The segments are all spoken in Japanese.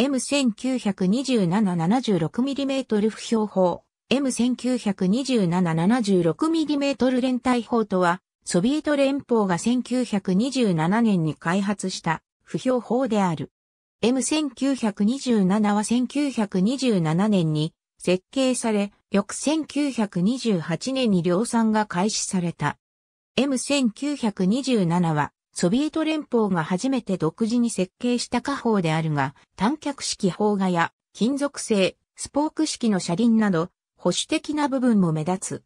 M1927-76mm 不標法、M1927-76mm 連帯砲とは、ソビエト連邦が1927年に開発した不標法である。M1927 は1927年に設計され、翌1928年に量産が開始された。M1927 はソビエト連邦が初めて独自に設計した火砲であるが、短脚式砲画や金属製、スポーク式の車輪など、保守的な部分も目立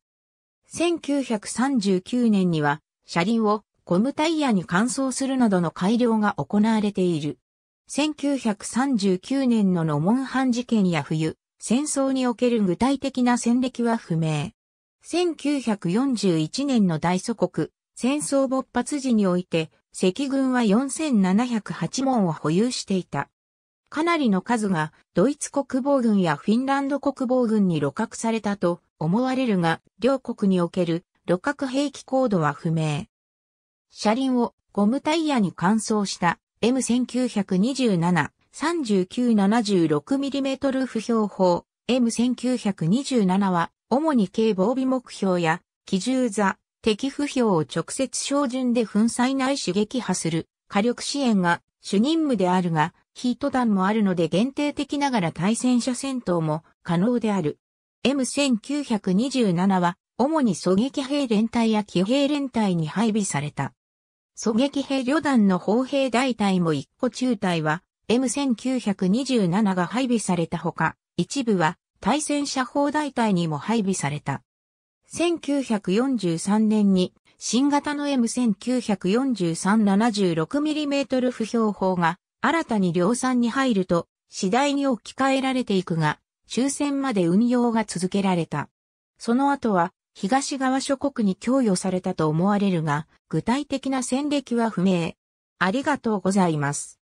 つ。1939年には、車輪をゴムタイヤに乾燥するなどの改良が行われている。1939年のノモンハン事件や冬、戦争における具体的な戦歴は不明。1941年の大祖国、戦争勃発時において、赤軍は4708門を保有していた。かなりの数がドイツ国防軍やフィンランド国防軍に露獲されたと思われるが、両国における露獲兵器高度は不明。車輪をゴムタイヤに換装した M1927、3976mm 不標砲 M1927 は主に軽防備目標や機銃座、敵不評を直接照準で粉砕ないし撃破する火力支援が主任務であるが、ヒート弾もあるので限定的ながら対戦車戦闘も可能である。M1927 は主に狙撃兵連隊や騎兵連隊に配備された。狙撃兵旅団の砲兵大隊も1個中隊は M1927 が配備されたほか、一部は対戦車砲大隊にも配備された。1943年に新型の M1943-76mm 不標砲が新たに量産に入ると次第に置き換えられていくが終戦まで運用が続けられた。その後は東側諸国に供与されたと思われるが具体的な戦歴は不明。ありがとうございます。